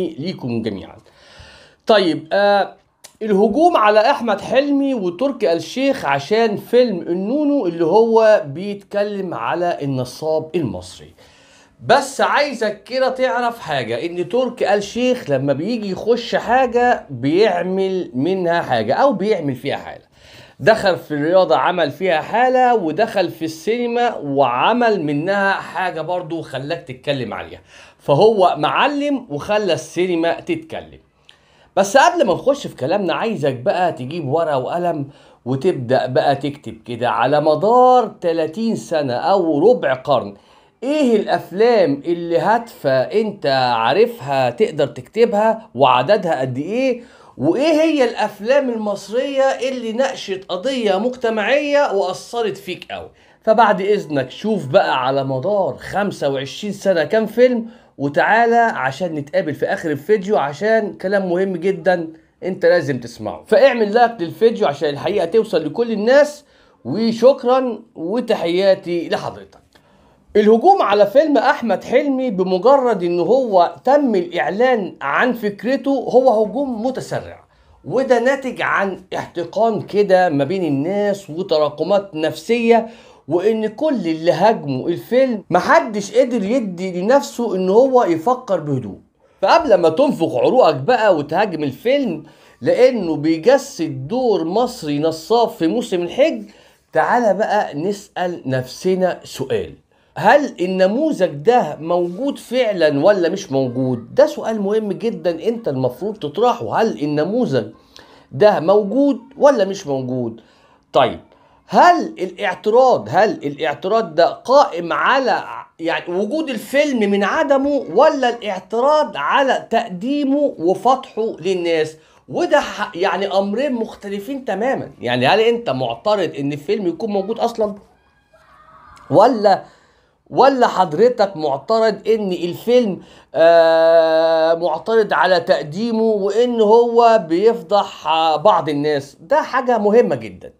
ليكم جميعا طيب آه الهجوم على احمد حلمي وتركي الشيخ عشان فيلم النونو اللي هو بيتكلم على النصاب المصري بس عايزك كده تعرف حاجة ان ترك آل شيخ لما بيجي يخش حاجة بيعمل منها حاجة او بيعمل فيها حالة دخل في الرياضة عمل فيها حالة ودخل في السينما وعمل منها حاجة برضو خلاك تتكلم عليها فهو معلم وخلى السينما تتكلم بس قبل ما نخش في كلامنا عايزك بقى تجيب ورقة وقلم وتبدأ بقى تكتب كده على مدار 30 سنة أو ربع قرن ايه الافلام اللي هادفه انت عارفها تقدر تكتبها وعددها قد ايه وايه هي الافلام المصريه اللي ناقشت قضيه مجتمعيه واثرت فيك قوي فبعد اذنك شوف بقى على مدار 25 سنه كام فيلم وتعالى عشان نتقابل في اخر الفيديو عشان كلام مهم جدا انت لازم تسمعه فاعمل لايك للفيديو عشان الحقيقه توصل لكل الناس وشكرا وتحياتي لحضرتك الهجوم على فيلم احمد حلمي بمجرد ان هو تم الاعلان عن فكرته هو هجوم متسرع وده ناتج عن احتقان كده ما بين الناس وتراكمات نفسيه وان كل اللي هاجموا الفيلم محدش قدر يدي لنفسه ان هو يفكر بهدوء فقبل ما تنفخ عروقك بقى وتهاجم الفيلم لانه بيجسد دور مصري نصاب في موسم الحج تعالى بقى نسال نفسنا سؤال هل النموذج ده موجود فعلا ولا مش موجود ده سؤال مهم جدا انت المفروض تطرحه هل النموذج ده موجود ولا مش موجود طيب هل الاعتراض هل الاعتراض ده قائم على يعني وجود الفيلم من عدمه ولا الاعتراض على تقديمه وفتحه للناس وده يعني امرين مختلفين تماما يعني هل انت معترض ان الفيلم يكون موجود اصلا ولا ولا حضرتك معترض ان الفيلم آه معترض على تقديمه وان هو بيفضح بعض الناس ده حاجه مهمه جدا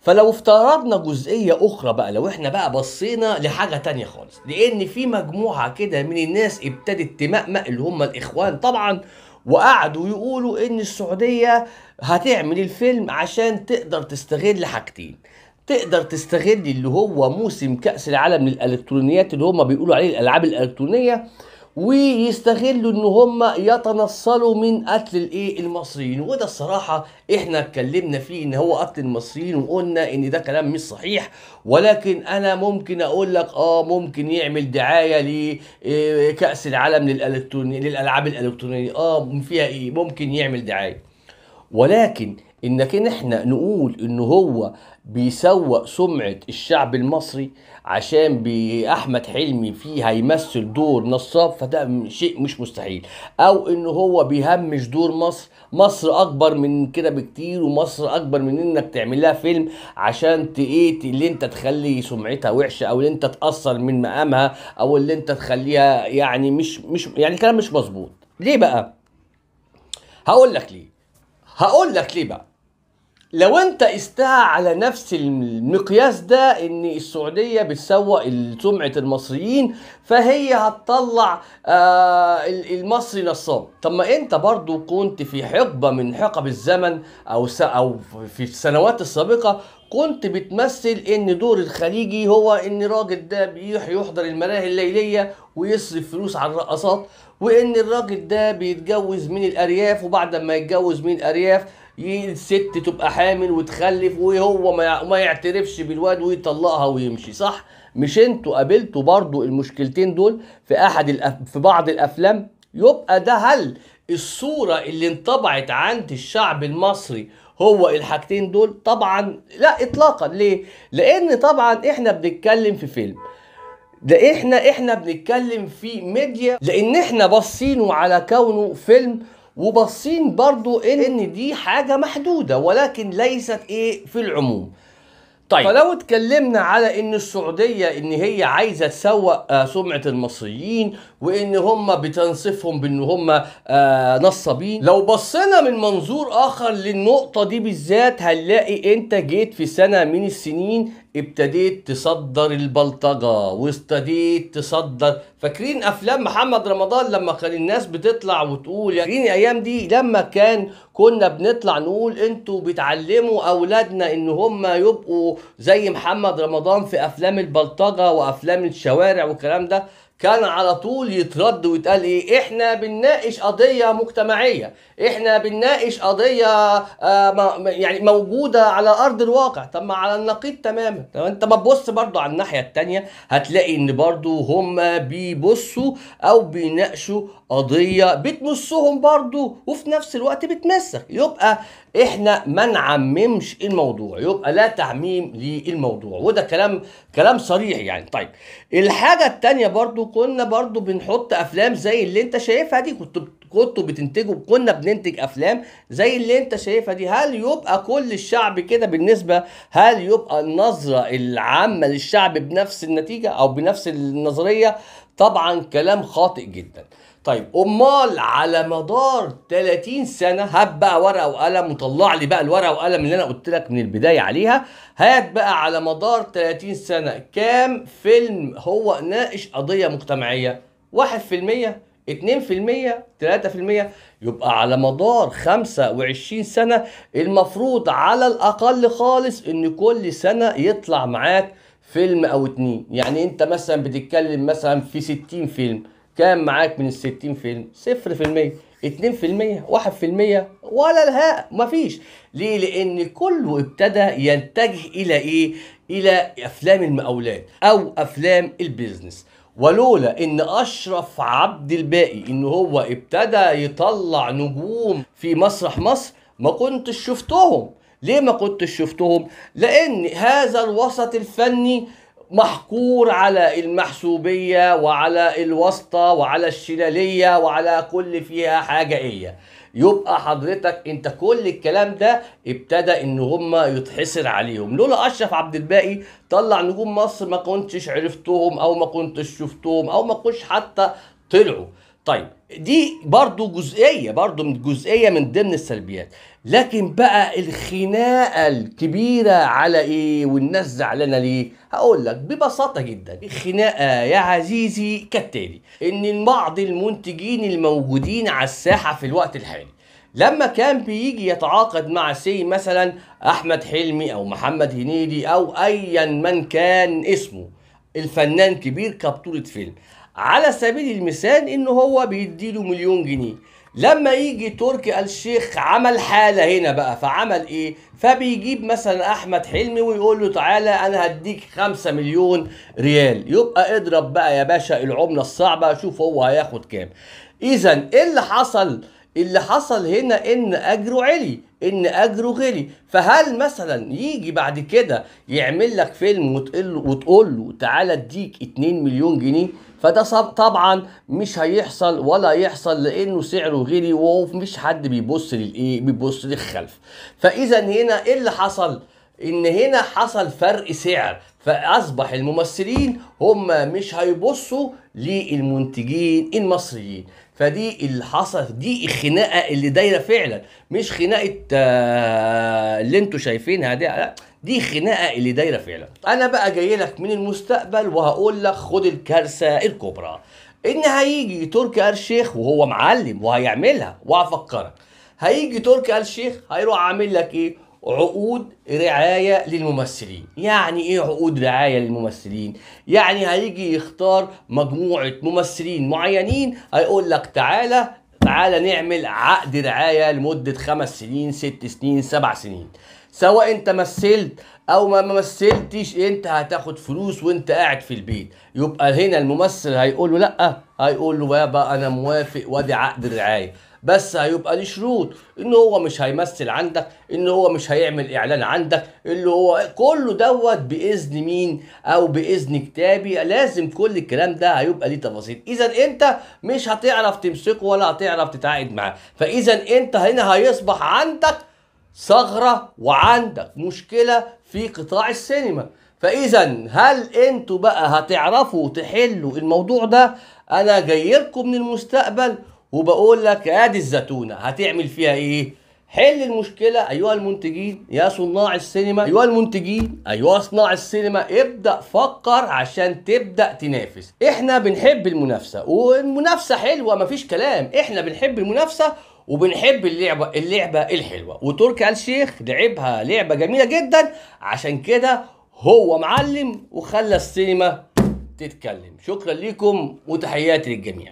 فلو افترضنا جزئية أخرى بقى لو احنا بقى بصينا لحاجة تانية خالص لأن في مجموعة كده من الناس ابتدت تمأمأ اللي هم الإخوان طبعا وقعدوا يقولوا إن السعودية هتعمل الفيلم عشان تقدر تستغل حاجتين تقدر تستغل اللي هو موسم كاس العالم للالكترونيات اللي هم بيقولوا عليه الالعاب الالكترونيه ويستغلوا ان هم يتنصلوا من قتل الايه المصريين وده الصراحه احنا اتكلمنا فيه ان هو قتل المصريين وقلنا ان ده كلام مش صحيح ولكن انا ممكن اقول لك اه ممكن يعمل دعايه لكاس آه العالم للالكتروني للالعاب الالكترونيه اه فيها ايه ممكن يعمل دعايه ولكن انك احنا نقول ان هو بيسوق سمعه الشعب المصري عشان احمد حلمي فيه هيمثل دور نصاب فده شيء مش مستحيل او ان هو بيهمش دور مصر مصر اكبر من كده بكتير ومصر اكبر من انك تعمل لها فيلم عشان تقيت إيه، اللي انت تخلي سمعتها وحشه او اللي انت تاثر من مقامها او اللي انت تخليها يعني مش مش يعني الكلام مش مظبوط ليه بقى هقول لك ليه هقول لك ليه بقى لو انت قستها على نفس المقياس ده ان السعوديه بتسوق سمعه المصريين فهي هتطلع آه المصري نصاب طب ما انت برضو كنت في حقبه من حقب الزمن او او في السنوات السابقه كنت بتمثل ان دور الخليجي هو ان راجل ده بيروح يحضر الملاهي الليليه ويصرف فلوس على الرقصات وان الراجل ده بيتجوز من الارياف وبعد ما يتجوز من الارياف الست تبقى حامل وتخلف وهو ما يعترفش بالواد ويطلقها ويمشي صح مش انتوا قابلتوا برضو المشكلتين دول في احد الأف... في بعض الافلام يبقى ده هل الصورة اللي انطبعت عند الشعب المصري هو الحاجتين دول طبعا لا اطلاقا ليه لان طبعا احنا بنتكلم في فيلم ده احنا احنا بنتكلم في ميديا لان احنا باصينه على كونه فيلم وباصين برضو ان دي حاجه محدوده ولكن ليست ايه في العموم طيب فلو اتكلمنا على ان السعوديه ان هي عايزه تسوق آه، سمعه المصريين وان هم بتنصفهم بان هم آه، نصابين لو بصينا من منظور اخر للنقطه دي بالذات هنلاقي انت جيت في سنه من السنين ابتديت تصدر البلطجه وابتديت تصدر فاكرين افلام محمد رمضان لما كان الناس بتطلع وتقول فاكرين الايام دي لما كان كنا بنطلع نقول انتوا بتعلموا اولادنا ان هم يبقوا زي محمد رمضان في افلام البلطجه وافلام الشوارع والكلام ده كان على طول يترد ويتقال ايه احنا بنناقش قضيه مجتمعيه احنا بنناقش قضيه آه يعني موجوده على ارض الواقع طب ما على النقيض تماما طب انت ما تبص برضو على الناحيه التانية هتلاقي ان برضو هم بيبصوا او بيناقشوا قضية بتمسهم برضو وفي نفس الوقت بتمسك يبقى احنا ما نعممش الموضوع يبقى لا تعميم للموضوع وده كلام كلام صريح يعني طيب الحاجة التانية برضو كنا برضو بنحط افلام زي اللي انت شايفها دي كنت كنتوا بتنتجوا كنا بننتج افلام زي اللي انت شايفها دي هل يبقى كل الشعب كده بالنسبه هل يبقى النظره العامه للشعب بنفس النتيجه او بنفس النظريه طبعا كلام خاطئ جدا طيب امال على مدار 30 سنه هات بقى ورقه وقلم وطلع لي بقى الورقه والقلم اللي انا قلت لك من البدايه عليها هات بقى على مدار 30 سنه كام فيلم هو ناقش قضيه مجتمعيه 1% 2% 3% يبقى على مدار 25 سنة المفروض على الأقل خالص إن كل سنة يطلع معاك فيلم أو اتنين يعني أنت مثلا بتتكلم مثلا في 60 فيلم كام معاك من ال 60 فيلم؟ 0% 2% 1% ولا الهاء مفيش ليه؟ لأن كله ابتدى يتجه إلى إيه؟ إلى أفلام المقاولات أو أفلام البيزنس ولولا ان اشرف عبد الباقي ان هو ابتدى يطلع نجوم في مسرح مصر ما كنتش شفتهم ليه ما كنتش شفتهم لان هذا الوسط الفني محكور على المحسوبية وعلى الواسطة وعلى الشلالية وعلى كل فيها حاجة إيه يبقى حضرتك انت كل الكلام ده ابتدى ان هم يتحسر عليهم لولا اشرف عبد الباقي طلع نجوم مصر ما كنتش عرفتهم او ما كنتش شفتهم او ما كنتش حتى طلعوا طيب دي برضو جزئيه برضو من جزئيه من ضمن السلبيات لكن بقى الخناقه الكبيره على ايه والناس زعلانه ليه هقول لك ببساطه جدا الخناقه يا عزيزي كالتالي ان بعض المنتجين الموجودين على الساحه في الوقت الحالي لما كان بيجي يتعاقد مع سي مثلا احمد حلمي او محمد هنيدي او ايا من كان اسمه الفنان كبير كبطولة فيلم على سبيل المثال ان هو بيديله مليون جنيه لما يجي تركي آل الشيخ عمل حالة هنا بقى فعمل ايه فبيجيب مثلا احمد حلمي ويقول له تعالى انا هديك 5 مليون ريال يبقى اضرب بقى يا باشا العملة الصعبة شوف هو هياخد كام اذا ايه اللي حصل اللي حصل هنا ان اجره علي ان اجره غلي فهل مثلا يجي بعد كده يعمل لك فيلم وتقول وتقول له تعالى اديك 2 مليون جنيه فده طبعا مش هيحصل ولا يحصل لانه سعره غلي ومش حد بيبص للايه بيبص للخلف فاذا هنا ايه اللي حصل ان هنا حصل فرق سعر فاصبح الممثلين هم مش هيبصوا للمنتجين المصريين فدي اللي حصل دي الخناقه اللي دايره فعلا مش خناقه آه، اللي انتوا شايفينها دي لا دي خناقه اللي دايره فعلا انا بقى جاي لك من المستقبل وهقول لك خد الكارثه الكبرى ان هيجي تركي آل شيخ وهو معلم وهيعملها وهفكرك هيجي تركي آل شيخ هيروح عامل لك ايه عقود رعاية للممثلين يعني ايه عقود رعاية للممثلين يعني هيجي يختار مجموعة ممثلين معينين هيقول لك تعالى تعالى نعمل عقد رعاية لمدة خمس سنين ست سنين سبع سنين سواء انت مثلت او ما مثلتش انت هتاخد فلوس وانت قاعد في البيت يبقى هنا الممثل هيقول له لا هيقول له بابا انا موافق وادي عقد الرعايه بس هيبقى ليه شروط ان هو مش هيمثل عندك ان هو مش هيعمل اعلان عندك اللي هو كله دوت باذن مين او باذن كتابي لازم كل الكلام ده هيبقى ليه تفاصيل اذا انت مش هتعرف تمسكه ولا هتعرف تتعاقد معاه فاذا انت هنا هيصبح عندك ثغره وعندك مشكله في قطاع السينما فاذا هل انتوا بقى هتعرفوا تحلوا الموضوع ده انا جايلكم من المستقبل وبقول لك ادي الزتونه هتعمل فيها ايه؟ حل المشكلة أيها المنتجين يا صناع السينما أيها المنتجين أيها صناع السينما ابدأ فكر عشان تبدأ تنافس إحنا بنحب المنافسة والمنافسة حلوة مفيش كلام إحنا بنحب المنافسة وبنحب اللعبة اللعبة الحلوة وتركي آل الشيخ لعبها لعبة جميلة جدا عشان كده هو معلم وخلى السينما تتكلم شكرا لكم وتحياتي للجميع